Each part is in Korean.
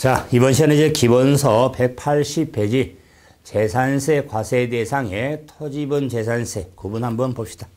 자, 이번 시간에 이제 기본서 180페이지 재산세 과세 대상의 토지분 재산세 구분 한번 봅시다.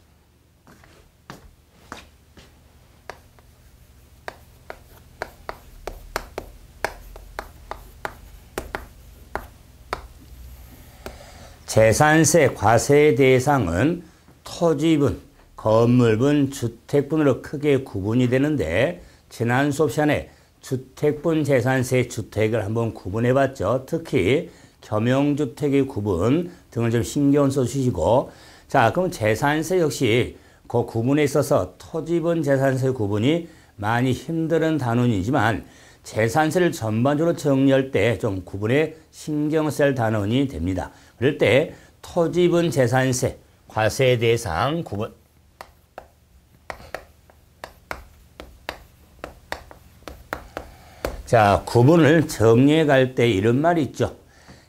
재산세 과세 대상은 토지분, 건물분, 주택분으로 크게 구분이 되는데 지난 수업 시간에 주택분 재산세 주택을 한번 구분해 봤죠. 특히 겸용주택의 구분 등을 좀 신경 써 주시고 자, 그럼 재산세 역시 그 구분에 있어서 토지분 재산세 구분이 많이 힘든 단원이지만 재산세를 전반적으로 정리할 때 좀 구분에 신경 쓸 단원이 됩니다. 그럴 때 토지분 재산세 과세 대상 구분 자, 구분을 정리해 갈 때 이런 말이 있죠.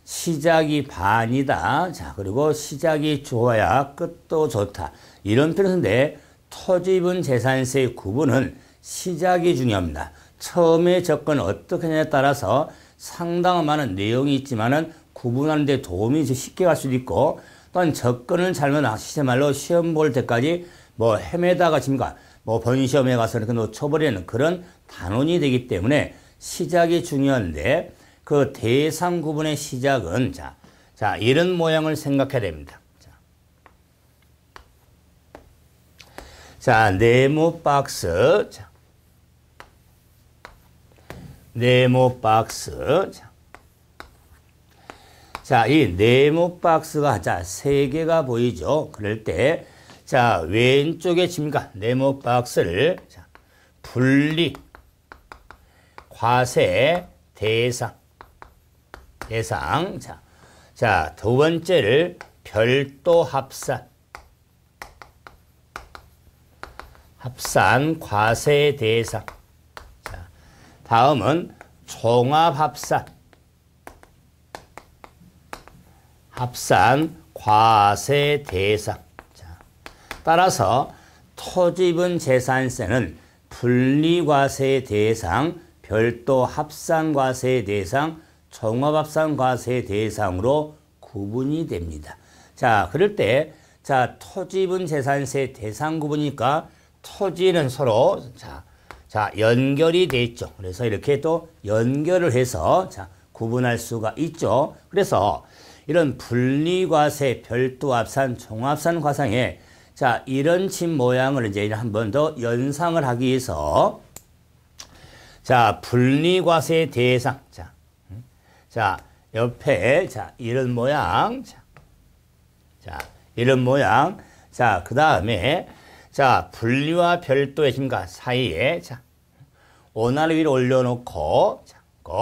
시작이 반이다. 자, 그리고 시작이 좋아야 끝도 좋다. 이런 표현인데 토지분 재산세의 구분은 시작이 중요합니다. 처음에 접근 어떻게 하냐에 따라서 상당한 많은 내용이 있지만은 구분하는 데 도움이 쉽게 갈 수도 있고 또한 접근을 잘못 하 시제말로 시험 볼 때까지 뭐 헤매다가 지금과 뭐 본시험에 가서 이렇게 놓쳐버리는 그런 단원이 되기 때문에 시작이 중요한데 그 대상 구분의 시작은 자, 자 이런 모양을 생각해야 됩니다. 자, 자 네모 박스 자, 네모 박스 자, 자, 이 네모 박스가 자, 세 개가 보이죠. 그럴 때 자, 왼쪽에 집니까? 네모 박스를 자, 분리 과세 대상. 대상. 자, 자, 두 번째를 별도 합산. 합산 과세 대상. 자, 다음은 종합 합산. 합산 과세 대상. 자, 따라서 토지분 재산세는 분리과세 대상 별도 합산과세 대상, 종합합산과세 대상으로 구분이 됩니다. 자, 그럴 때, 자, 토지분 재산세 대상 구분이니까 토지는 서로, 자, 자, 연결이 돼 있죠. 그래서 이렇게 또 연결을 해서, 자, 구분할 수가 있죠. 그래서 이런 분리과세, 별도합산, 종합산 과상에 자, 이런 침 모양을 이제 한 번 더 연상을 하기 위해서 자, 분리과세 대상. 자, 자, 옆에, 자, 이런 모양. 자, 자 이런 모양. 자, 그 다음에, 자, 분리와 별도의 힘과 사이에, 자, 원화를 위로 올려놓고, 자, 그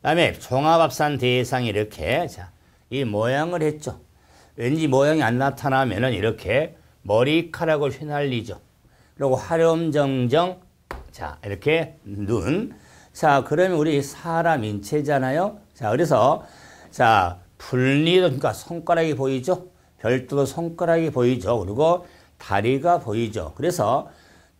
다음에 종합합산 대상 이렇게, 자, 이 모양을 했죠. 왠지 모양이 안 나타나면은 이렇게 머리카락을 휘날리죠. 그리고 화렴정정 자, 이렇게 눈. 자, 그러면 우리 사람 인체잖아요. 자, 그래서 자, 분리도 그러니까 손가락이 보이죠? 별도로 손가락이 보이죠. 그리고 다리가 보이죠. 그래서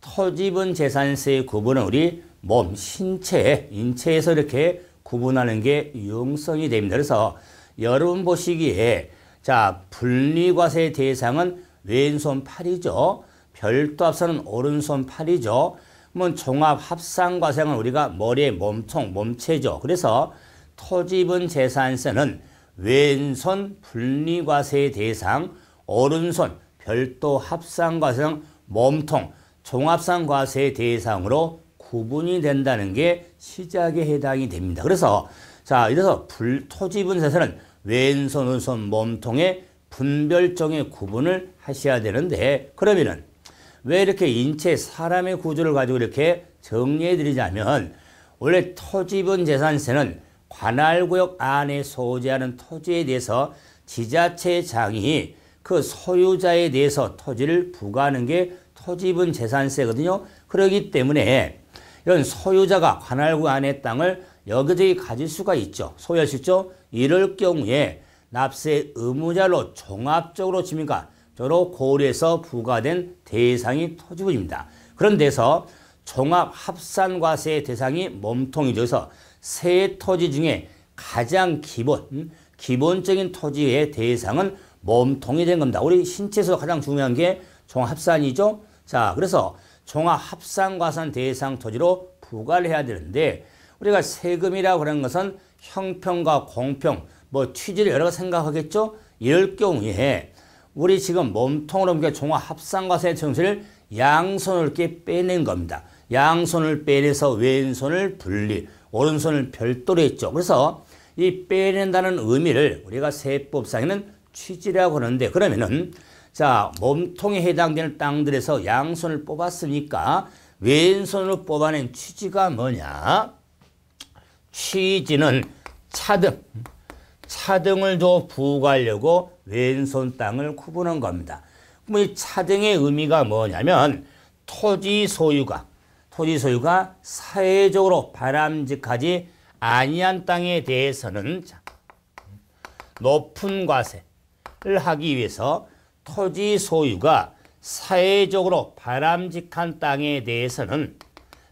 토지분 재산세의 구분은 우리 몸, 신체, 인체에서 이렇게 구분하는 게 유용성이 됩니다. 그래서 여러분 보시기에 자, 분리과세 대상은 왼손 팔이죠. 별도 앞서는 오른손 팔이죠. 그 종합합산과세는 우리가 머리에 몸통, 몸체죠. 그래서 토지분 재산세는 왼손 분리과세 대상, 오른손 별도 합산과세는 몸통, 종합산과세 대상으로 구분이 된다는 게 시작에 해당이 됩니다. 그래서 자 이래서 불, 토지분 재산은 왼손, 오른손, 몸통의 분별적인 구분을 하셔야 되는데 그러면은 왜 이렇게 인체 사람의 구조를 가지고 이렇게 정리해 드리자면 원래 토지분 재산세는 관할구역 안에 소재하는 토지에 대해서 지자체장이 그 소유자에 대해서 토지를 부과하는 게 토지분 재산세거든요. 그러기 때문에 이런 소유자가 관할구 안의 땅을 여기저기 가질 수가 있죠. 소유할 수 있죠. 이럴 경우에 납세 의무자로 종합적으로 집니까 여러 고려에서 부과된 대상이 토지부입니다. 그런데서 종합합산과세 대상이 몸통이 돼서 세 토지 중에 가장 기본, 음, 기본적인 토지의 대상은 몸통이 된 겁니다. 우리 신체에서 가장 중요한 게 종합합산이죠. 자, 그래서 종합합산과산 대상 토지로 부과를 해야 되는데 우리가 세금이라고 하는 것은 형평과 공평, 뭐 취지를 여러 생각하겠죠? 이럴 경우에 우리 지금 몸통으로 옮겨 종합 합상과세의 정신을 양손을 이렇게 빼낸 겁니다. 양손을 빼내서 왼손을 분리, 오른손을 별도로 했죠. 그래서 이 빼낸다는 의미를 우리가 세법상에는 취지라고 하는데 그러면은 자 몸통에 해당되는 땅들에서 양손을 뽑았으니까 왼손으로 뽑아낸 취지가 뭐냐? 취지는 차등, 차등을 더 부과하려고 왼손 땅을 구분한 겁니다. 그럼 이 차등의 의미가 뭐냐면 토지 소유가 토지 소유가 사회적으로 바람직하지 아니한 땅에 대해서는 높은 과세를 하기 위해서 토지 소유가 사회적으로 바람직한 땅에 대해서는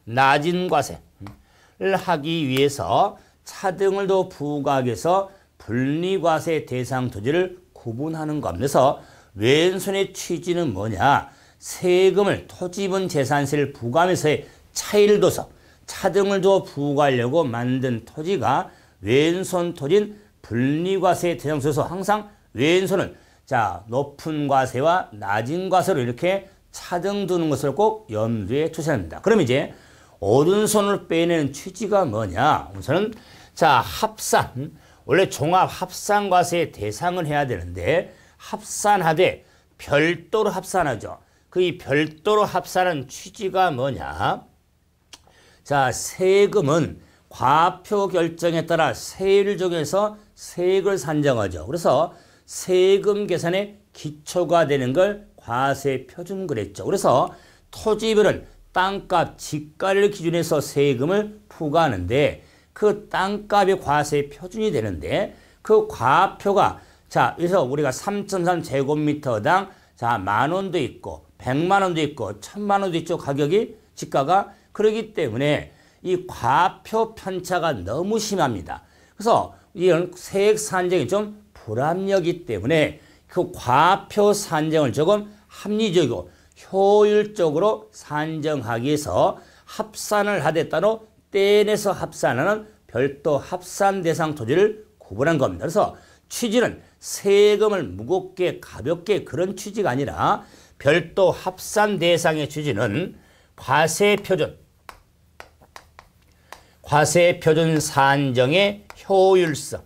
낮은 과세를 하기 위해서 차등을 더 부각해서 분리과세 대상 토지를 구분하는 것. 그래서 왼손의 취지는 뭐냐? 세금을 토지분 재산세를 부과하면서의 차이를 둬서 차등을 더 부과하려고 만든 토지가 왼손 토진 분리과세 대상소에서 항상 왼손은 자 높은 과세와 낮은 과세로 이렇게 차등 두는 것을 꼭 염두에 두셔야 합니다. 그럼 이제 오른손을 빼내는 취지가 뭐냐? 우선은 자 합산 원래 종합합산과세 대상을 해야 되는데 합산하되 별도로 합산하죠. 그 이 별도로 합산한 취지가 뭐냐? 자, 세금은 과표 결정에 따라 세율 중에서 세액을 산정하죠. 그래서 세금 계산의 기초가 되는 걸 과세 표준 그랬죠. 그래서 토지별은 땅값, 집가를 기준해서 세금을 부과하는데 그땅값의 과세의 표준이 되는데 그 과표가 자 그래서 우리가 3.3 제곱미터당 자만 원도 있고 100만 원도 있고 1000만 원도 있죠 가격이 지가가 그러기 때문에 이 과표 편차가 너무 심합니다. 그래서 이런 세액 산정이 좀 불합리하기 때문에 그 과표 산정을 조금 합리적이고 효율적으로 산정하기 위해서 합산을 하되 따로 떼내서 합산하는 별도 합산 대상 토지를 구분한 겁니다. 그래서 취지는 세금을 무겁게 가볍게 그런 취지가 아니라 별도 합산 대상의 취지는 과세 표준, 과세 표준 산정의 효율성,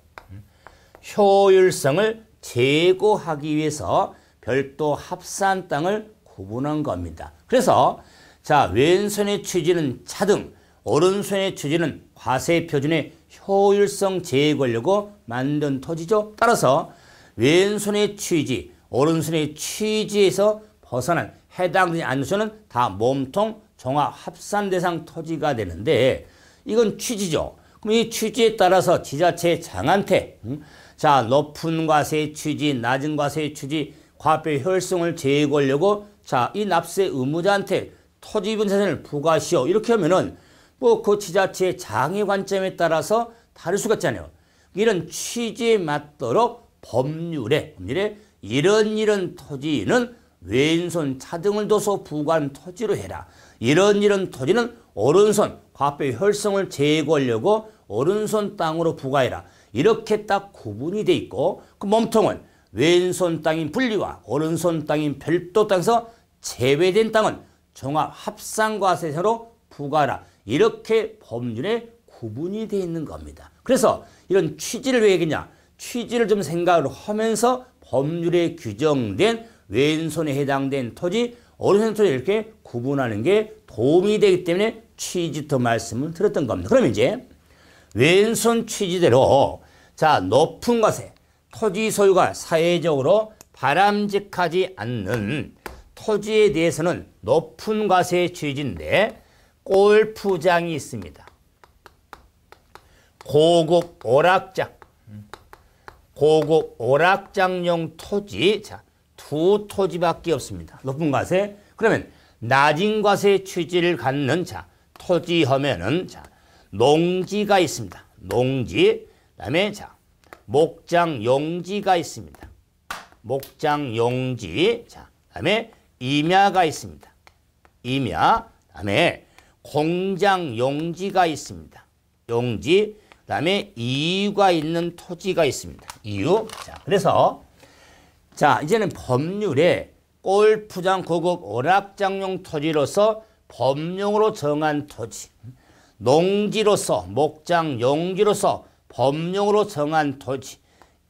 효율성을 제고하기 위해서 별도 합산 땅을 구분한 겁니다. 그래서 자 왼손의 취지는 차등, 오른손의 처지는 과세 표준의 효율성 제외 걸려고 만든 토지죠. 따라서 왼손의 취지, 오른손의 취지에서 벗어난 해당되지 않는 소는 다 몸통 종합 합산 대상 토지가 되는데 이건 취지죠. 그럼 이 취지에 따라서 지자체 장한테 음? 자 높은 과세 취지, 낮은 과세 취지, 과표 효율성을 제고하려고 자 이 납세 의무자한테 토지 분산을 부과시오 이렇게 하면은 뭐그 지자체의 장애 관점에 따라서 다를 수가 있잖아요. 이런 취지에 맞도록 법률에, 법률에 이런 이런 토지는 왼손 차등을 둬서 부관 토지로 해라. 이런 이런 토지는 오른손 과표 혈성을 제거하려고 오른손 땅으로 부과해라. 이렇게 딱 구분이 돼 있고 그 몸통은 왼손 땅인 분리와 오른손 땅인 별도 땅에서 제외된 땅은 종합 합산과세서로 부과하라. 이렇게 법률에 구분이 되어 있는 겁니다. 그래서 이런 취지를 왜 얘기냐? 취지를 좀 생각을 하면서 법률에 규정된 왼손에 해당된 토지, 오른손 토지 이렇게 구분하는 게 도움이 되기 때문에 취지도 말씀을 드렸던 겁니다. 그럼 이제 왼손 취지대로 자 높은 것에 토지 소유가 사회적으로 바람직하지 않는 토지에 대해서는 높은 과세 취지인데 골프장이 있습니다. 고급 오락장, 고급 오락장용 토지, 자, 두 토지밖에 없습니다. 높은 과세, 그러면 낮은 과세 취지를 갖는 자, 토지 하면은 자, 농지가 있습니다. 농지, 그다음에 자, 목장 용지가 있습니다. 목장 용지, 자, 그다음에 임야가 있습니다. 임야, 그다음에 공장 용지가 있습니다. 용지, 그 다음에 이유가 있는 토지가 있습니다. 이유. 자, 그래서 자 이제는 법률에 골프장 고급 오락장용 토지로서 법용으로 정한 토지, 농지로서 목장 용지로서 법용으로 정한 토지,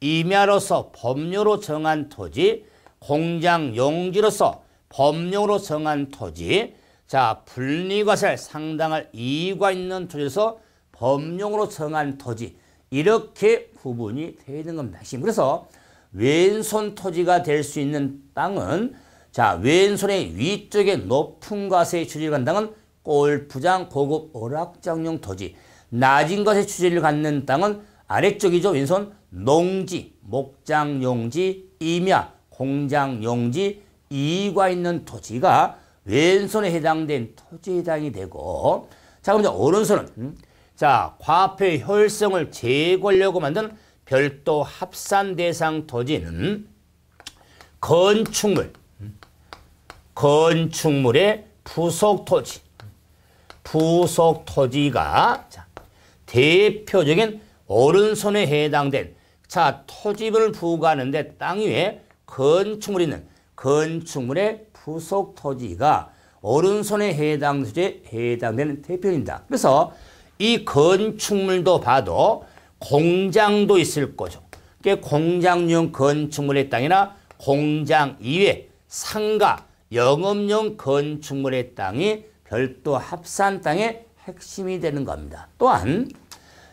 임야로서 법료로 정한 토지, 공장 용지로서 법령으로 정한 토지, 자, 분리과세 상당할 이의가 있는 토지에서 법령으로 정한 토지 이렇게 구분이 되는 겁니다. 그래서 왼손 토지가 될 수 있는 땅은 자 왼손의 위쪽에 높은 과세의 취지 갖는 땅은 골프장 고급 오락장용 토지 낮은 과세 취지를 갖는 땅은 아래쪽이죠. 왼손 농지, 목장용지, 임야, 공장용지, 이의가 있는 토지가 왼손에 해당된 토지에 해당이 되고 자 그럼 오른손은 음, 자 과표의 효율성을 제고하려고 만든 별도 합산 대상 토지는 건축물 음, 건축물의 부속 토지 부속 토지가 자, 대표적인 오른손에 해당된 자 토지분을 부과하는데 땅 위에 건축물이 있는 건축물의 후속 토지가 오른손에 해당 소재에 해당되는 대표입니다. 그래서 이 건축물도 봐도 공장도 있을 거죠. 공장용 건축물의 땅이나 공장 이외 상가 영업용 건축물의 땅이 별도 합산 땅의 핵심이 되는 겁니다. 또한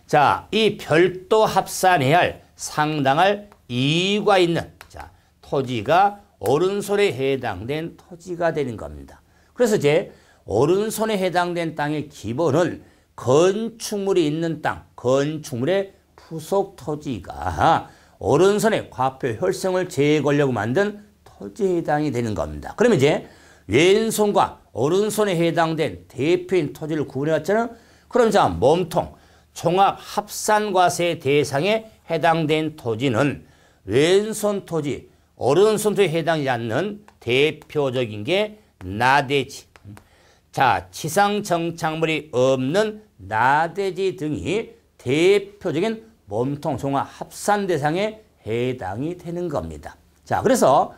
자, 이 별도 합산해야 할 상당할 이유가 있는 자, 토지가 오른손에 해당된 토지가 되는 겁니다. 그래서 제 오른손에 해당된 땅의 기본은 건축물이 있는 땅, 건축물의 부속 토지가 오른손에 과표 혈성을 제거하려고 만든 토지 해당이 되는 겁니다. 그러면 이제 왼손과 오른손에 해당된 대표인 토지를 구분해왔잖아요. 그럼 자 몸통, 종합 합산과세 대상에 해당된 토지는 왼손 토지, 어른운 선수에 해당하지 않는 대표적인 게 나대지. 자, 지상 정착물이 없는 나대지 등이 대표적인 몸통 종합 합산 대상에 해당이 되는 겁니다. 자, 그래서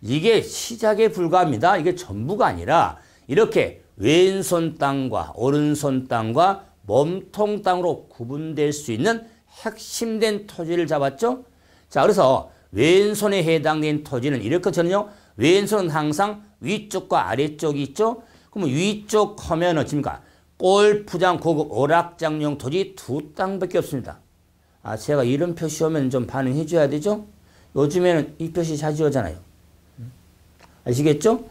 이게 시작에 불과합니다. 이게 전부가 아니라 이렇게 왼손 땅과 오른손 땅과 몸통 땅으로 구분될 수 있는 핵심된 토지를 잡았죠. 자, 그래서 왼손에 해당된 토지는 이렇거든요. 왼손은 항상 위쪽과 아래쪽이 있죠. 그러면 위쪽 하면은 지니까 골프장 고급 오락장용 토지 두 땅밖에 없습니다. 아 제가 이런 표시 오면 좀 반응해 줘야 되죠. 요즘에는 이 표시 자주 오잖아요. 아시겠죠?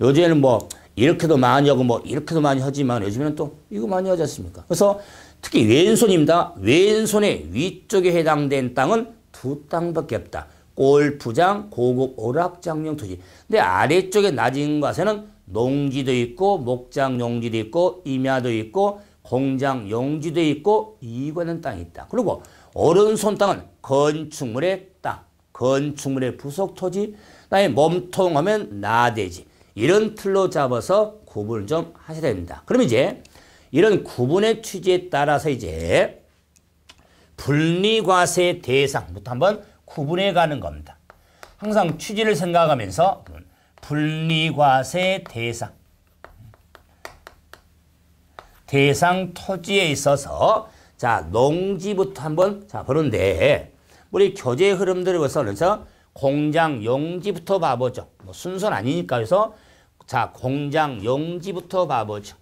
요즘에는 뭐 이렇게도 많이 하고 뭐 이렇게도 많이 하지만 요즘에는 또 이거 많이 하지 않습니까? 그래서 특히 왼손입니다. 왼손의 위쪽에 해당된 땅은 두 땅밖에 없다. 골프장, 고급 오락장용 토지. 근데 아래쪽에 낮은 곳에는 농지도 있고 목장 용지도 있고 임야도 있고 공장 용지도 있고 이관은 땅이 있다. 그리고 오른손 땅은 건축물의 땅, 건축물의 부속 토지, 나의 몸통하면 나대지. 이런 틀로 잡아서 구분을 좀 하셔야 됩니다. 그럼 이제 이런 구분의 취지에 따라서 이제 분리과세 대상부터 한번 구분해 가는 겁니다. 항상 취지를 생각하면서 분리과세 대상 대상 토지에 있어서 자 농지부터 한번 자 보는데 우리 교재 흐름들을 보서 그래서 공장 용지부터 봐보죠. 뭐 순서는 아니니까 그래서 자 공장 용지부터 봐보죠.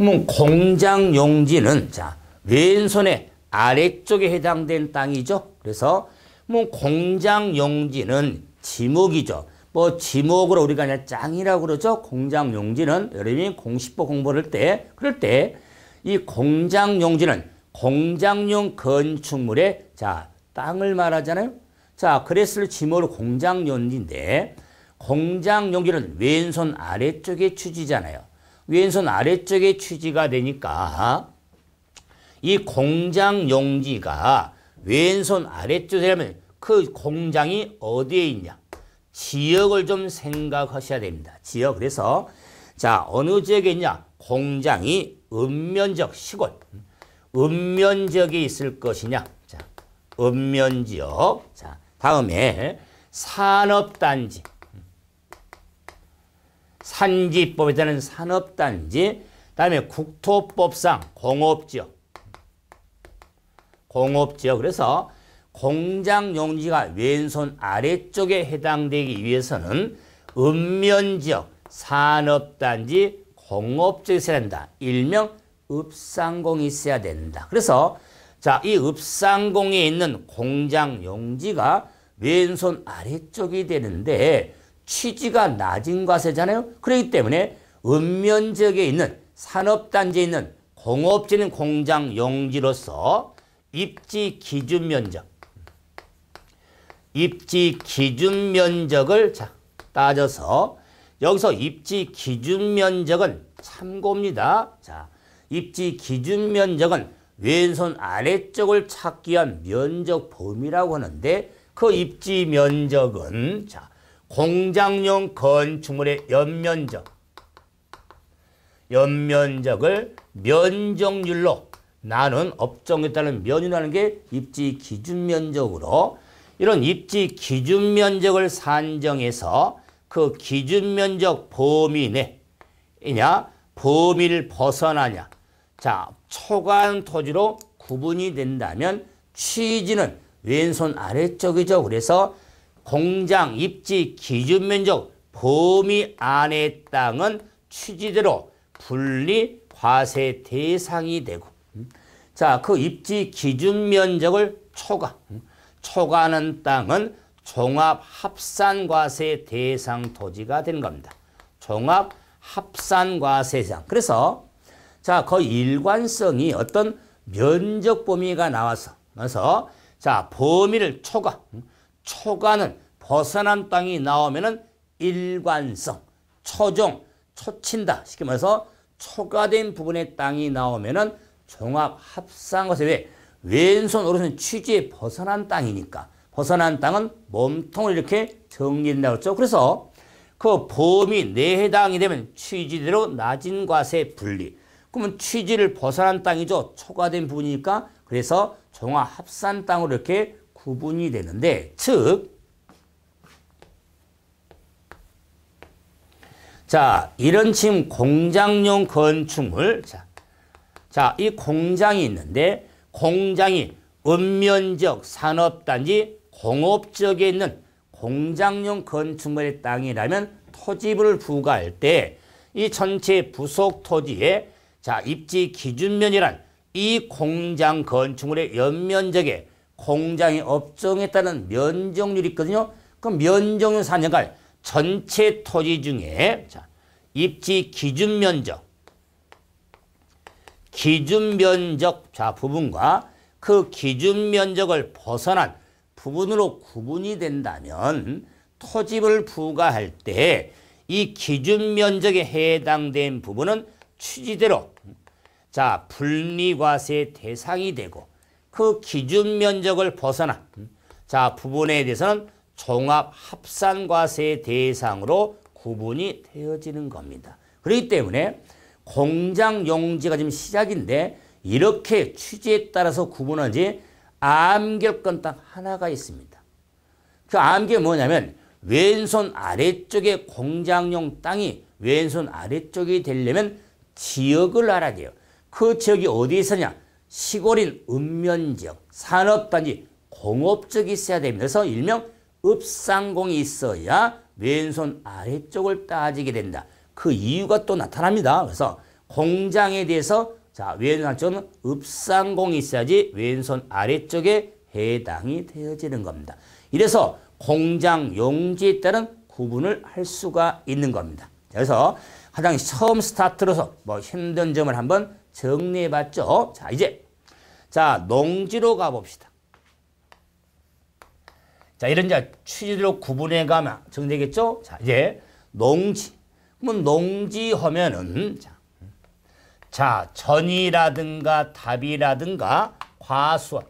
그러면 공장 용지는 자 왼손의 아래쪽에 해당된 땅이죠. 그래서 뭐 공장 용지는 지목이죠. 뭐 지목으로 우리가 그냥 짱이라고 그러죠. 공장 용지는 여러분이 공시법 공부를 때 그럴 때 이 공장 용지는 공장용 건축물의 자 땅을 말하잖아요. 자 그랬을 지목으로 공장 용지인데 공장 용지는 왼손 아래쪽에 취지잖아요. 왼손 아래쪽에 취지가 되니까 이 공장 용지가 왼손 아래쪽이라면그 공장이 어디에 있냐. 지역을 좀 생각하셔야 됩니다. 지역 그래서 자 어느 지역에 있냐. 공장이 읍면적 시골. 읍면지에 있을 것이냐. 자, 읍면지역. 자, 다음에 산업단지. 산지법에 따른 산업단지, 다음에 국토법상 공업지역. 공업지역. 그래서 공장 용지가 왼손 아래쪽에 해당되기 위해서는 읍면지역, 산업단지, 공업지역이 있어야 된다. 일명 읍상공이 있어야 된다. 그래서 자, 이 읍상공에 있는 공장 용지가 왼손 아래쪽이 되는데 취지가 낮은 과세잖아요. 그렇기 때문에 읍면 지에 있는 산업단지에 있는 공업지는 공장 용지로서 입지 기준 면적, 입지 기준 면적을 자, 따져서 여기서 입지 기준 면적은 참고입니다. 자, 입지 기준 면적은 왼손 아래쪽을 찾기 위한 면적 범위라고 하는데 그 입지 면적은 자, 공장용 건축물의 연면적 연면적을 면적률로 나는 업종에 따른 면이라는 게 입지 기준 면적으로 이런 입지 기준 면적을 산정해서 그 기준 면적 범위 내이냐 범위를 벗어나냐 자 초과한 토지로 구분이 된다면 취지는 왼손 아래쪽이죠. 그래서 공장 입지 기준 면적 범위 안의 땅은 취지대로 분리 과세 대상이 되고 음. 자, 그 입지 기준 면적을 초과 음. 초과하는 땅은 종합 합산 과세 대상 토지가 되는 겁니다. 종합 합산 과세상. 그래서 자, 그 일관성이 어떤 면적 범위가 나와서 그래서 자, 범위를 초과 음. 초가는 벗어난 땅이 나오면은 일관성, 초종, 초친다. 쉽게 말해서 초가된 부분의 땅이 나오면은 종합 합산 것에 왜 왼손 오른손 취지에 벗어난 땅이니까 벗어난 땅은 몸통을 이렇게 정리된다고 했죠. 그래서 그 범위 내 해당이 되면 취지대로 낮은 과세 분리. 그러면 취지를 벗어난 땅이죠. 초과된 부분이니까 그래서 종합 합산 땅으로 이렇게 구분이 되는데 즉 자, 이런 지금 공장용 건축물 자, 자, 이 공장이 있는데 공장이 읍면적 산업단지 공업 지역에 있는 공장용 건축물의 땅이라면 토지부를 부과할 때 이 전체 부속 토지의자 입지 기준면이란 이 공장 건축물의 연면적의 공장이 업종에 따른 면적률이 있거든요. 그 면적률 4년간 전체 토지 중에 자, 입지 기준 면적 기준 면적 자 부분과 그 기준 면적을 벗어난 부분으로 구분이 된다면 토집을 부과할 때 이 기준 면적에 해당된 부분은 취지대로 자 분리과세 대상이 되고 그 기준 면적을 벗어난 자 부분에 대해서는 종합 합산과세 대상으로 구분이 되어지는 겁니다. 그렇기 때문에 공장 용지가 지금 시작인데 이렇게 취지에 따라서 구분한지 암결건 딱 하나가 있습니다. 그 암결 뭐냐면 왼손 아래쪽에 공장용 땅이 왼손 아래쪽이 되려면 지역을 알아야 돼요. 그 지역이 어디에 있느냐? 시골인 읍면지역, 산업단지, 공업적이 있어야 됩니다. 그래서 일명 읍상공이 있어야 왼손 아래쪽을 따지게 된다. 그 이유가 또 나타납니다. 그래서 공장에 대해서 자 왼손 아쪽은 읍상공이 있어야지 왼손 아래쪽에 해당이 되어지는 겁니다. 이래서 공장 용지에 따른 구분을 할 수가 있는 겁니다. 그래서 가장 처음 스타트로서 뭐 힘든 점을 한번 정리해봤죠. 자, 이제 자 농지로 가봅시다. 자, 이런 이 취지로 구분해 가면 정리되겠죠? 자, 이제 농지. 그러면 농지 하면은 자, 자 전이라든가 답이라든가 과수원,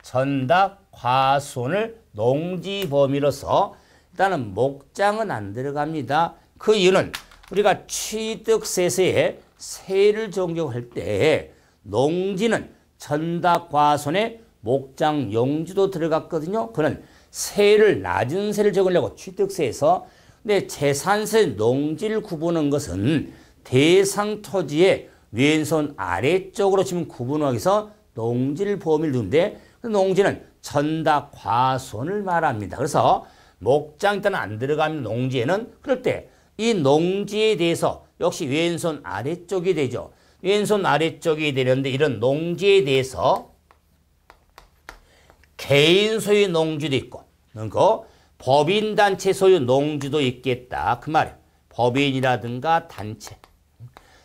전답, 과수원을 농지 범위로서 일단은 목장은 안 들어갑니다. 그 이유는 우리가 취득세서에 세를 적용할 때 농지는 전다 과손에 목장 용지도 들어갔거든요. 그는 세를 낮은 세를 적으려고 취득세에서 근데 재산세 농지를 구분한 것은 대상 토지의 왼손 아래쪽으로 지금 구분하기 위해서 농지를 범위를 두는데 그 농지는 전다 과손을 말합니다. 그래서 목장 일단 안 들어가면 농지에는 그럴 때 이 농지에 대해서 역시 왼손 아래쪽이 되죠. 왼손 아래쪽이 되는데 이런 농지에 대해서 개인 소유 농지도 있고 그러 법인 단체 소유 농지도 있겠다. 그 말이에요. 법인이라든가 단체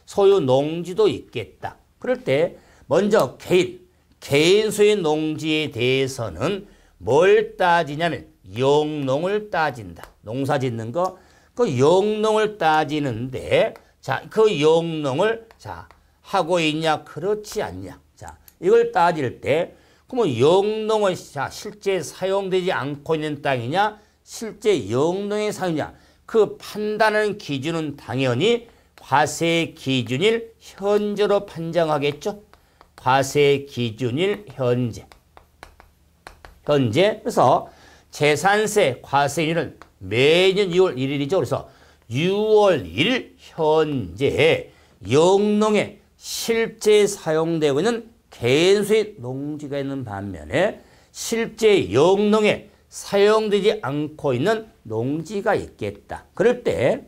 소유 농지도 있겠다. 그럴 때 먼저 개인 개인 소유 농지에 대해서는 뭘 따지냐면 영농을 따진다. 농사 짓는 거. 그 영농을 따지는데 자, 그 영농을 자, 하고 있냐, 그렇지 않냐. 자, 이걸 따질 때, 그러면 영농은 자, 실제 사용되지 않고 있는 땅이냐, 실제 영농의 사용이냐, 그 판단하는 기준은 당연히 과세 기준일 현재로 판정하겠죠. 과세 기준일 현재. 현재. 그래서 재산세 과세일은 매년 6월 1일이죠. 그래서 6월 1일 현재 영농에 실제 사용되고 있는 개인수의 농지가 있는 반면에 실제 영농에 사용되지 않고 있는 농지가 있겠다. 그럴 때,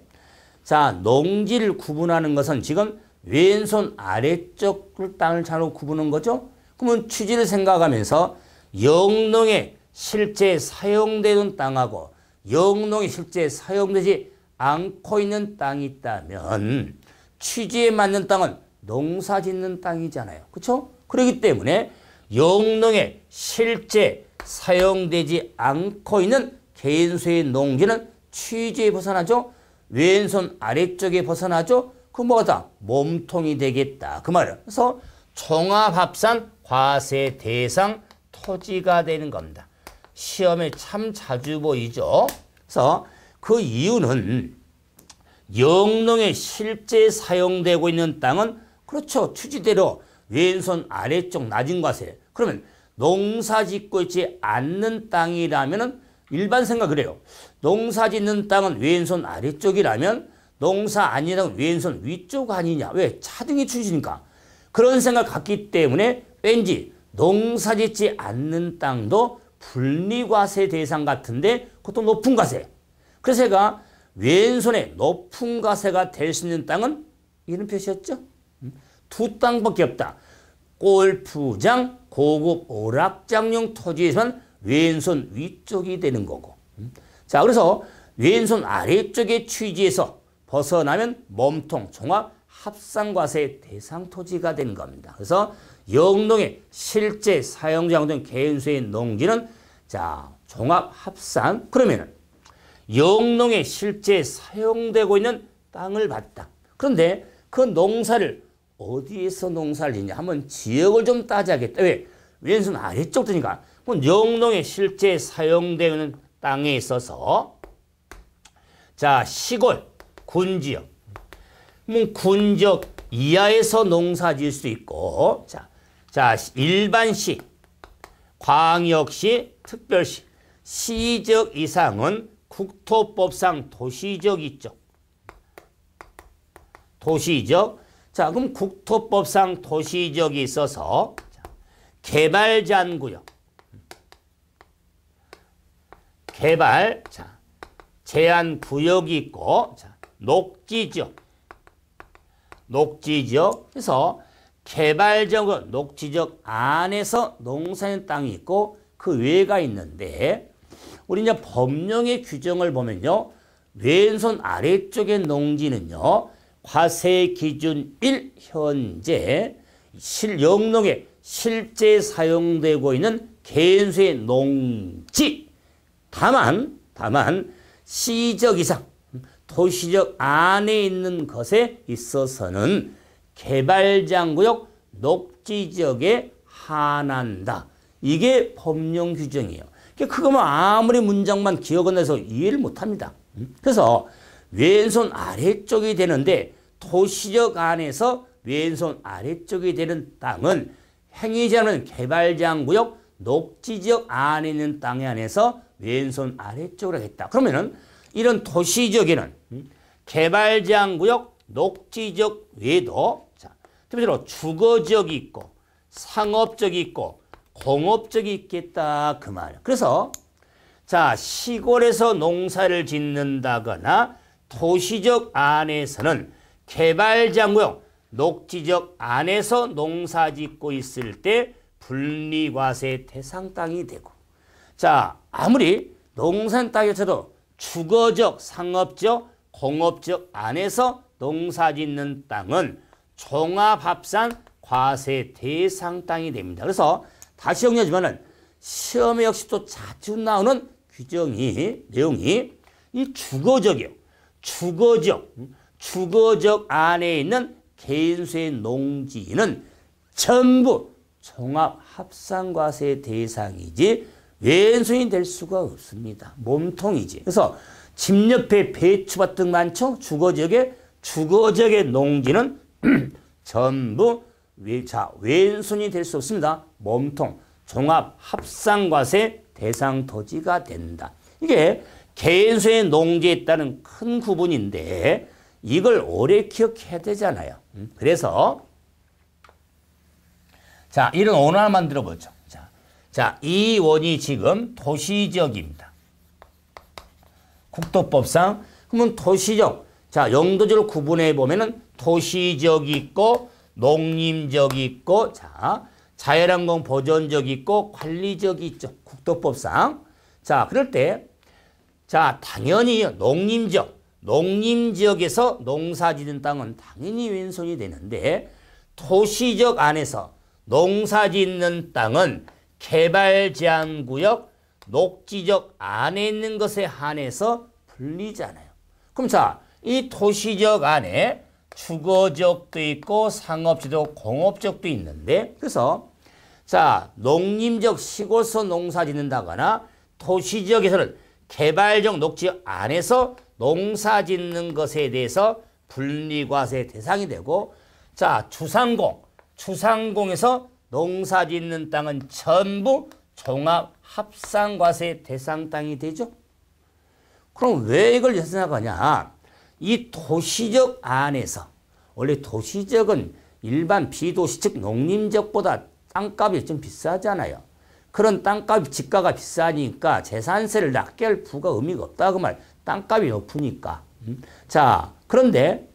자, 농지를 구분하는 것은 지금 왼손 아래쪽 땅을 자로 구분한 거죠? 그러면 취지를 생각하면서 영농에 실제 사용되는 땅하고 영농에 실제 사용되지 안고 있는 땅이 있다면 취지에 맞는 땅은 농사 짓는 땅이잖아요. 그렇죠? 그렇기 때문에 영농에 실제 사용되지 않고 있는 개인수의 농지는 취지에 벗어나죠. 왼손 아래쪽에 벗어나죠. 그 뭐가 다 몸통이 되겠다. 그말이 그래서 종합합산 과세 대상 토지가 되는 겁니다. 시험에 참 자주 보이죠. 그래서 그 이유는 영농에 실제 사용되고 있는 땅은 그렇죠. 투지대로 왼손 아래쪽 낮은 과세. 그러면 농사 짓고 있지 않는 땅이라면 일반 생각 그래요. 농사 짓는 땅은 왼손 아래쪽이라면 농사 아니라 왼손 위쪽 아니냐. 왜? 차등이 추지니까. 그런 생각 갖기 때문에 왠지 농사 짓지 않는 땅도 분리과세 대상 같은데 그것도 높은 과세. 그래서 제가 왼손에 높은 가세가 될 수 있는 땅은 이런 표시였죠. 음? 두 땅밖에 없다. 골프장, 고급 오락장용 토지에선 왼손 위쪽이 되는 거고. 음? 자, 그래서 왼손 아래쪽의 취지에서 벗어나면 몸통 종합 합상과세 대상 토지가 되는 겁니다. 그래서 영농의 실제 사용장 등 개인수의 농지는 자 종합 합산 그러면은 영농에 실제 사용되고 있는 땅을 봤다. 그런데 그 농사를 어디에서 농사를 짓냐 하면 지역을 좀 따져야겠다. 왜? 왼손 아래쪽 드니까 영농에 실제 사용되는 땅에 있어서 자 시골 군지역 뭐 군지역 이하에서 농사 지을 수 있고 자, 자 일반시 광역시 특별시 시적 이상은 국토법상 도시적이 있죠. 도시지 자, 그럼 국토법상 도시지이 있어서 개발 제구역 개발 자, 제한 구역이 있고 자, 녹지 지역. 녹지 지역. 그래서 개발 지역, 녹지 지 안에서 농사인 땅이 있고 그 외가 있는데 우리 이제 법령의 규정을 보면요. 왼손 아래쪽의 농지는요. 과세 기준 1 현재 실영농에 실제 사용되고 있는 개인수의 농지. 다만, 다만 시적 이상, 도시적 안에 있는 것에 있어서는 개발장구역 녹지 지역에 한한다. 이게 법령 규정이에요. 그거면 아무리 문장만 기억을 해서 이해를 못합니다. 음? 그래서 왼손 아래쪽이 되는데 도시력 안에서 왼손 아래쪽이 되는 땅은 행위자는 개발장 구역 녹지 지역 안에 있는 땅에 안에서 왼손 아래쪽으로 했다. 그러면은 이런 도시 지역에는 음? 개발장 구역 녹지 지역 외에도 자, 대표적으로 주거 지역이 있고 상업 지이 있고 공업적이 있겠다 그 말. 그래서 자 시골에서 농사를 짓는다거나 도시적 안에서는 개발장구역 녹지적 안에서 농사 짓고 있을 때 분리과세 대상 땅이 되고 자 아무리 농산 땅에서도 주거적 상업적 공업적 안에서 농사 짓는 땅은 종합합산 과세 대상 땅이 됩니다. 그래서 다시 정리하지만은 시험에 역시 또 자주 나오는 규정이 내용이 이 주거적이요. 주거적 음, 주거적 안에 있는 개인세 농지는 전부 종합합산과세 대상이지 왼손이 될 수가 없습니다. 몸통이지. 그래서 집 옆에 배추밭 등 많죠? 주거지역에 주거지역의 농지는 전부 자, 왼손이 될 수 없습니다. 몸통, 종합, 합상과세 대상토지가 된다. 이게 개수의 농지에 있다는 큰 구분인데 이걸 오래 기억해야 되잖아요. 음, 그래서 자, 이런 언어 하 만들어 보죠. 자, 자, 이 원이 지금 도시지역입니다. 국도법상 그러면 도시지역 자, 영도지로 구분해 보면은 도시지역이 있고 농림적이 있고 자 자율항공 보존적이 있고 관리적이 있죠. 국도법상. 자 그럴 때자 당연히 농림적 농림지역에서 농사짓는 땅은 당연히 왼손이 되는데 토시적 안에서 농사짓는 땅은 개발제한구역 녹지적 안에 있는 것에 한해서 불리잖아요 그럼 자, 이 토시적 안에 주거 지역도 있고 상업 지도 공업 지역도 있는데 그래서 자, 농림 적 시골서 농사 짓는다거나 도시 지역에서는 개발적 녹지 안에서 농사 짓는 것에 대해서 분리과세 대상이 되고 자, 주상공, 주상공에서 농사 짓는 땅은 전부 종합 합산과세 대상 땅이 되죠. 그럼 왜 이걸 예산화가냐? 이 도시적 안에서 원래 도시적은 일반 비도시 적 농림적보다 땅값이 좀 비싸잖아요. 그런 땅값 집가가 비싸니까 재산세를 낮게 할 부가 의미가 없다 그 말. 땅값이 높으니까. 음? 자 그런데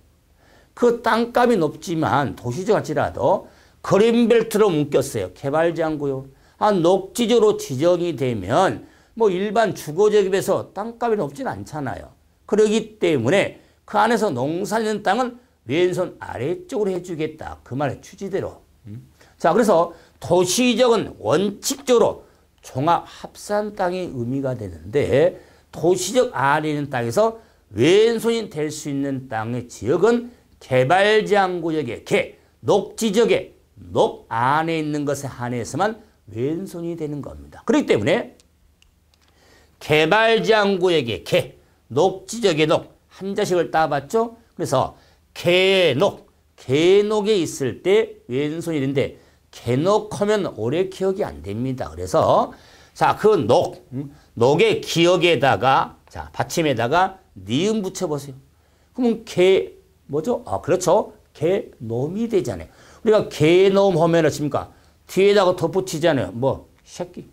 그 땅값이 높지만 도시적 할지라도 그린벨트로 묶였어요. 개발장구요. 한 아, 녹지적으로 지정이 되면 뭐 일반 주거지역에서 땅값이 높진 않잖아요. 그러기 때문에 그 안에서 농사짓는 땅은 왼손 아래쪽으로 해주겠다. 그 말의 취지대로. 음. 자, 그래서 도시적은 원칙적으로 종합 합산 땅이 의미가 되는데 도시적 아래 있는 땅에서 왼손이 될 수 있는 땅의 지역은 개발지구역의 개, 녹지적의 녹 안에 있는 것에 한해서만 왼손이 되는 겁니다. 그렇기 때문에 개발지구역의 개, 녹지적의 녹, 한자식을 따봤죠. 그래서 개녹, 개녹에 있을 때왼손이있는데 개녹하면 오래 기억이 안 됩니다. 그래서 자, 그 녹, 음, 녹의 기억에다가 자, 받침에다가 니은 붙여보세요. 그러면 개, 뭐죠? 아, 그렇죠. 개놈이 되잖아요. 우리가 개놈 하면 어십니까 뒤에다가 덧붙이잖아요. 뭐, 새끼.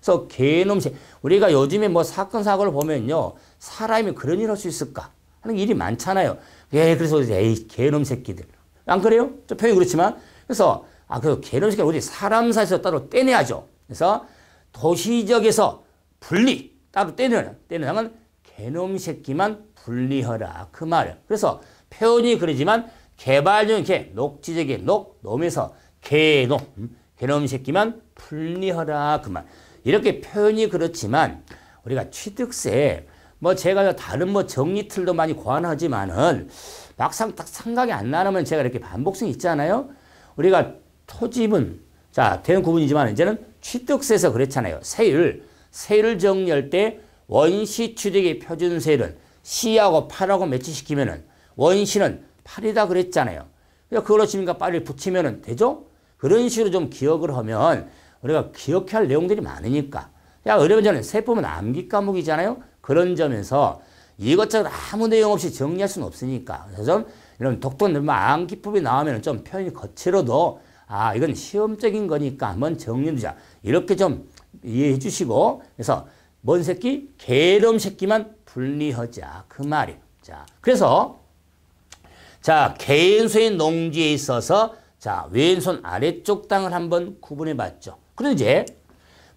그래서 개놈, 새 우리가 요즘에 뭐 사건, 사고를 보면요. 사람이 그런 일할수 있을까? 하는 일이 많잖아요. 예, 그래서 에이, 개놈 새끼들. 안 그래요? 저 표현이 그렇지만. 그래서, 아, 그 개놈 새끼는 오직 사람 사이에서 따로 떼내야죠. 그래서 도시적에서 분리, 따로 떼내라. 떼내라면 개놈 새끼만 분리하라. 그 말. 그래서 표현이 그러지만 개발적인 개, 녹지적인 녹, 놈에서 개놈, 음, 개놈 새끼만 분리하라. 그 말. 이렇게 표현이 그렇지만 우리가 취득세 뭐 제가 다른 뭐 정리 틀도 많이 고안하지만은 막상 딱 생각이 안 나면 제가 이렇게 반복성이 있잖아요. 우리가 토지분 자 되는 구분이지만 이제는 취득세에서 그랬잖아요. 세율 세율 정리할 때 원시 취득의 표준세율은 C하고 8하고 매치시키면은 원시는 8이다 그랬잖아요. 그러니까 그걸로 지금까 빨리 붙이면은 되죠? 그런 식으로 좀 기억을 하면 우리가 기억할 내용들이 많으니까. 야, 어려운 저는 세법은 암기 과목이잖아요. 그런 점에서 이것저것 아무 내용 없이 정리할 수는 없으니까. 그래서 좀 이런 독도는 암기법이 나오면 좀 표현이 거칠어도 아 이건 시험적인 거니까 한번 정리해두자. 이렇게 좀 이해해 주시고 그래서 뭔 새끼? 개름 새끼만 분리하자. 그 말이에요. 자, 그래서 자 개인수의 농지에 있어서 자 왼손 아래쪽 땅을 한번 구분해 봤죠. 그리고 이제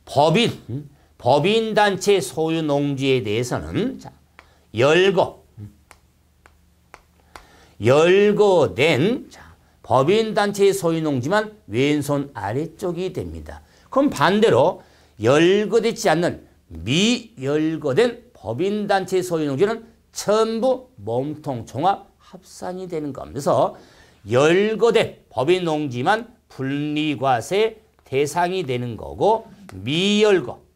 법인, 음, 법인단체 소유 농지에 대해서는 자, 열거 열거된 자, 법인단체 소유 농지만 왼손 아래쪽이 됩니다. 그럼 반대로 열거되지 않는 미열거된 법인단체 소유 농지는 전부 몸통 종합 합산이 되는 겁니다. 열거된 법인 농지만 분리과세 대상이 되는 거고 미열거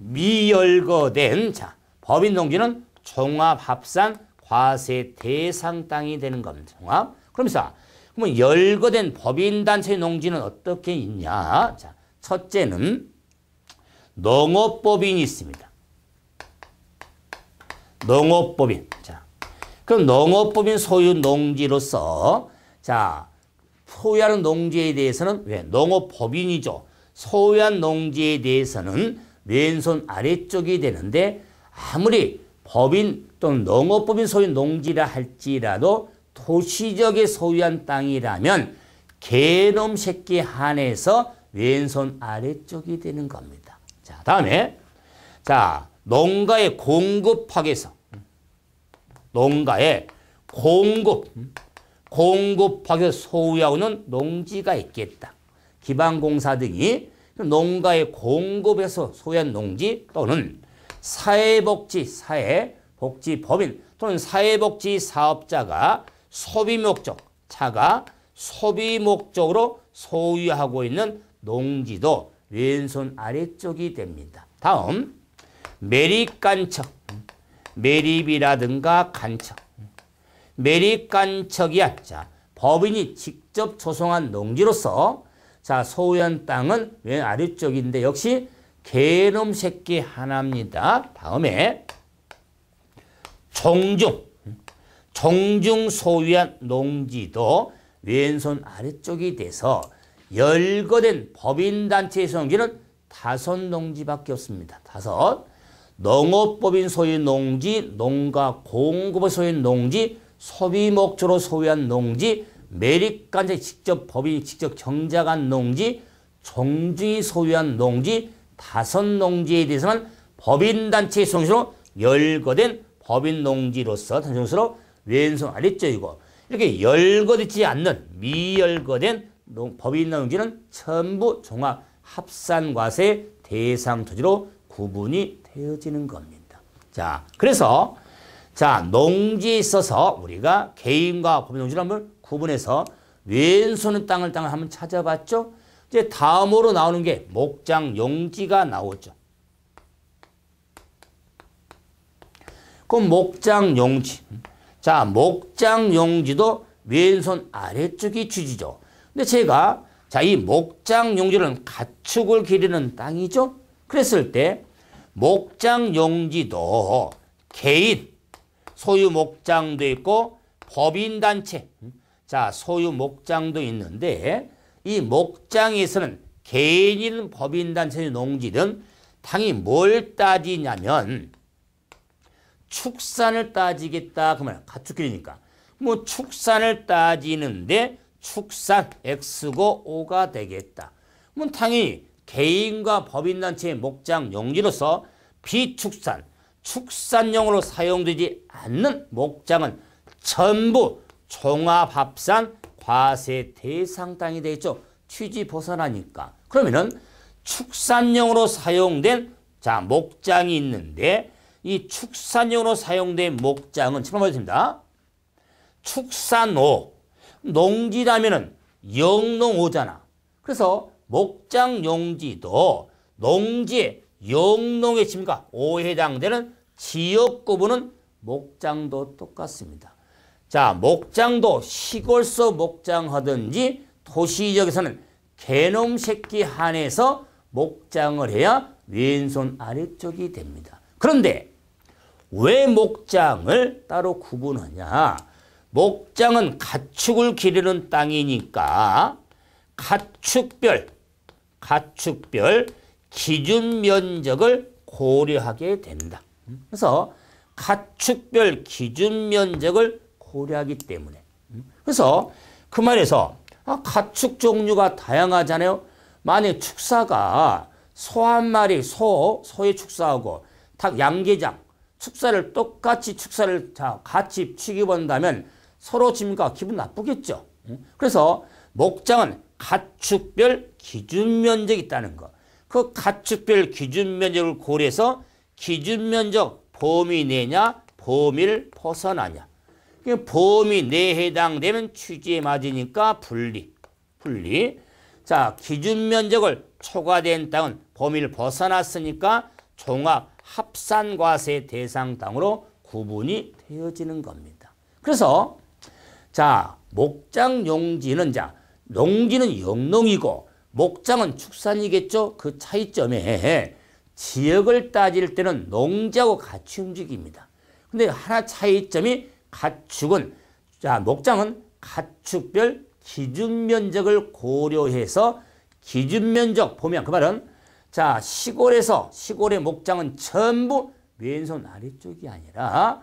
미열거된 자 법인 농지는 종합합산 과세 대상 땅이 되는 겁니다. 종합. 그러면서 그러면 열거된 법인 단체 농지는 어떻게 있냐? 자, 첫째는 농업법인이 있습니다. 농업법인. 자. 그럼 농업법인 소유 농지로서 자, 소유하는 농지에 대해서는 왜 농업법인이죠. 소유한 농지에 대해서는 왼손 아래쪽이 되는데 아무리 법인 또는 농업법인 소유 농지라 할지라도 도시적에 소유한 땅이라면 개놈 새끼 한에서 왼손 아래쪽이 되는 겁니다. 자, 다음에 자 농가의 공급 파괴성 농가의 공급 공급 파괴 소유하고는 농지가 있겠다. 기반공사 등이 농가의 공급에서 소유한 농지 또는 사회복지, 사회복지법인 또는 사회복지 사업자가 소비 목적, 차가 소비 목적으로 소유하고 있는 농지도 왼손 아래쪽이 됩니다. 다음 매립간척, 매립이라든가 간척, 매립간척이 자, 법인이 직접 조성한 농지로서 자, 소우현 땅은 왼 아래쪽인데 역시 개놈 새끼 하나입니다. 다음에 종중, 종중 소유한 농지도 왼손 아래쪽이 돼서 열거된 법인단체에서 지는 다섯 농지밖에 없습니다. 다섯. 농업법인 소유 농지, 농가 공급을 소유 농지, 소비목적으로 소유한 농지, 매립간제 직접 법인이 직접 경작한 농지, 종주이 소유한 농지, 다섯 농지에 대해서만 법인단체의 성수로 열거된 법인농지로서 단순으로 왼손 아래죠 이거. 이렇게 열거되지 않는 미열거된 농, 법인농지는 전부 종합합산과세 대상 토지로 구분이 되어지는 겁니다. 자, 그래서 자 농지에 있어서 우리가 개인과 법인농지를 한번 구분해서 왼손은 땅을 땅을 한번 찾아봤죠. 이제 다음으로 나오는 게 목장 용지가 나오죠. 그럼 목장 용지. 자, 목장 용지도 왼손 아래쪽이 주지죠. 근데 제가 자, 이 목장 용지는 가축을 기르는 땅이죠. 그랬을 때 목장 용지도 개인 소유 목장도 있고 법인 단체 자, 소유 목장도 있는데 이 목장에서는 개인이든 법인단체든 농지든 당이 뭘 따지냐면 축산을 따지겠다 그말 가축길이니까 뭐 축산을 따지는데 축산 X고 O가 되겠다. 그럼 당연히 개인과 법인단체의 목장 용지로서 비축산, 축산용으로 사용되지 않는 목장은 전부 종합합산 과세 대상 땅이 되겠죠. 취지 벗어나니까. 그러면은 축산용으로 사용된 자 목장이 있는데 이 축산용으로 사용된 목장은 지켜보겠습니다. 축산호 농지라면은 영농호잖아. 그래서 목장 용지도 농지의 영농의 침입과 오해당되는 지역 구분은 목장도 똑같습니다. 자, 목장도 시골서 목장하든지 도시 지역에서는 개놈 새끼 한에서 목장을 해야 왼손 아래쪽이 됩니다. 그런데 왜 목장을 따로 구분하냐? 목장은 가축을 기르는 땅이니까 가축별, 가축별 기준 면적을 고려하게 된다. 그래서 가축별 기준 면적을 고려하기 때문에. 음? 그래서 그 말에서 아, 가축 종류가 다양하잖아요. 만약 축사가 소 한 마리, 소, 소의 축사하고 닭, 양계장, 축사를 똑같이 축사를 자, 같이 취급한다면 서로 집니 기분 나쁘겠죠. 음? 그래서 목장은 가축별 기준 면적이 있다는 거. 그 가축별 기준 면적을 고려해서 기준 면적 범위 내냐, 범위를 벗어나냐. 범위 내 해당되면 취지에 맞으니까 분리. 분리. 자, 기준 면적을 초과된 땅은 범위를 벗어났으니까 종합 합산 과세 대상 땅으로 구분이 되어지는 겁니다. 그래서 자, 목장 용지는 자, 농지는 영농이고 목장은 축산이겠죠. 그 차이점에 지역을 따질 때는 농지하고 같이 움직입니다. 근데 하나 차이점이 가축은 자 목장은 가축별 기준 면적을 고려해서 기준 면적 보면 그 말은 자 시골에서 시골의 목장은 전부 왼손 아래쪽이 아니라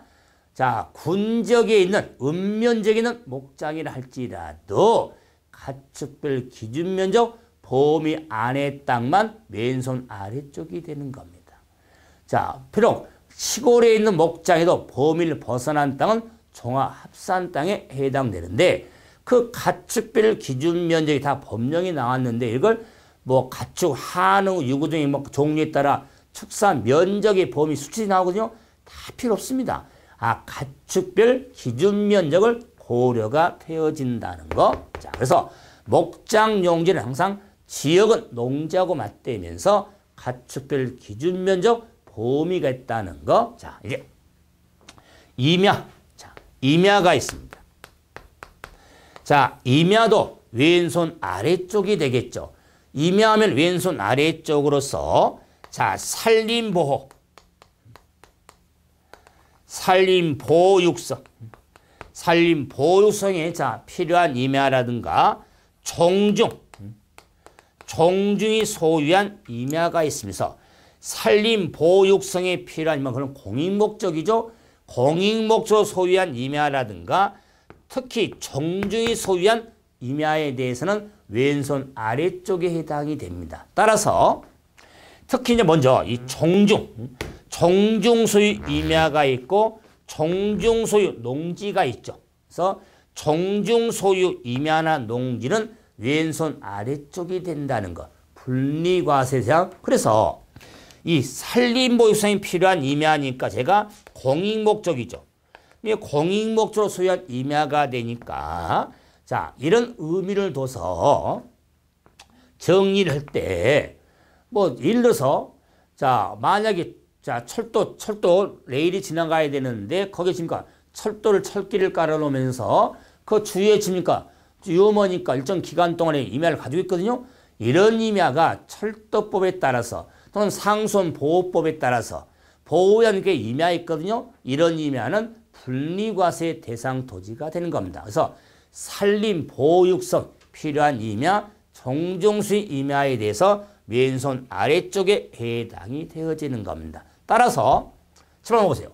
자 군적에 있는 읍면적에 있는 목장이라 할지라도 가축별 기준 면적 범위 안의 땅만 왼손 아래쪽이 되는 겁니다. 자 비록 시골에 있는 목장에도 범위를 벗어난 땅은 종합 합산 땅에 해당되는데 그 가축별 기준 면적이 다 법령이 나왔는데 이걸 뭐 가축, 한우, 유구 등의 뭐 종류에 따라 축산 면적의 범위 수치 나오거든요. 다 필요 없습니다. 아, 가축별 기준 면적을 고려가 되어진다는 거. 자, 그래서 목장 용지는 항상 지역은 농지하고 맞대면서 가축별 기준 면적 범위가 있다는 거. 자, 이제 임야 임야가 있습니다. 자, 임야도 왼손 아래쪽이 되겠죠. 임야하면 왼손 아래쪽으로서 자, 산림보호. 산림보육성. 산림보육성에 자, 필요한 임야라든가 종중. 종중이 소유한 임야가 있으면서 산림보육성에 필요한 그런 공익목적이죠. 공익목적 소유한 임야라든가 특히 정중이 소유한 임야에 대해서는 왼손 아래쪽에 해당이 됩니다. 따라서 특히 이제 먼저 이 정중, 정중 소유 임야가 있고 정중 소유 농지가 있죠. 그래서 정중 소유 임야나 농지는 왼손 아래쪽이 된다는 것. 분리과세상. 그래서 이 산림보유성이 필요한 임야니까 제가 공익 목적이죠. 공익 목적으로 소유한 임야가 되니까 자 이런 의미를 둬서 정리를 할때뭐 예를 들어서 자 만약에 자 철도 철도 레일이 지나가야 되는데 거기 지니까 철도를 철길을 깔아놓으면서 그 주위에 지니까 유머니까 일정 기간 동안에 임야를 가지고 있거든요. 이런 임야가 철도법에 따라서 또는 상손보호법에 따라서 보호연계 임야있거든요. 이런 임야는 분리과세 대상 토지가 되는 겁니다. 그래서 산림, 보호육성, 필요한 임야, 정종수의 임야에 대해서 왼손 아래쪽에 해당이 되어지는 겁니다. 따라서 처음 보세요.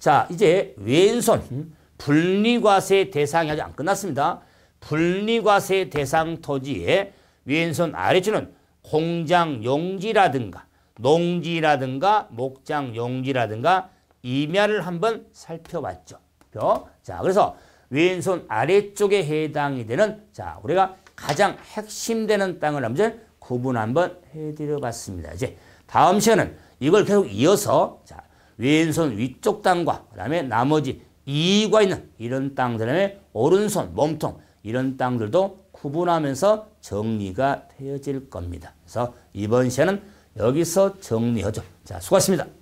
자, 이제 왼손 분리과세 대상이 아직 안 끝났습니다. 분리과세 대상 토지에 왼손 아래쪽은 공장 용지라든가 농지라든가 목장 용지라든가 임야를 한번 살펴봤죠. 자, 그래서 왼손 아래쪽에 해당이 되는 자, 우리가 가장 핵심되는 땅을 한번 구분 한번 해드려 봤습니다. 이제 다음 시간은 이걸 계속 이어서 자, 왼손 위쪽 땅과 그다음에 나머지 이가 있는 이런 땅들 다음에 오른손 몸통 이런 땅들도 구분하면서 정리가 되어질 겁니다. 그래서 이번 시간은 여기서 정리하죠. 자, 수고하셨습니다.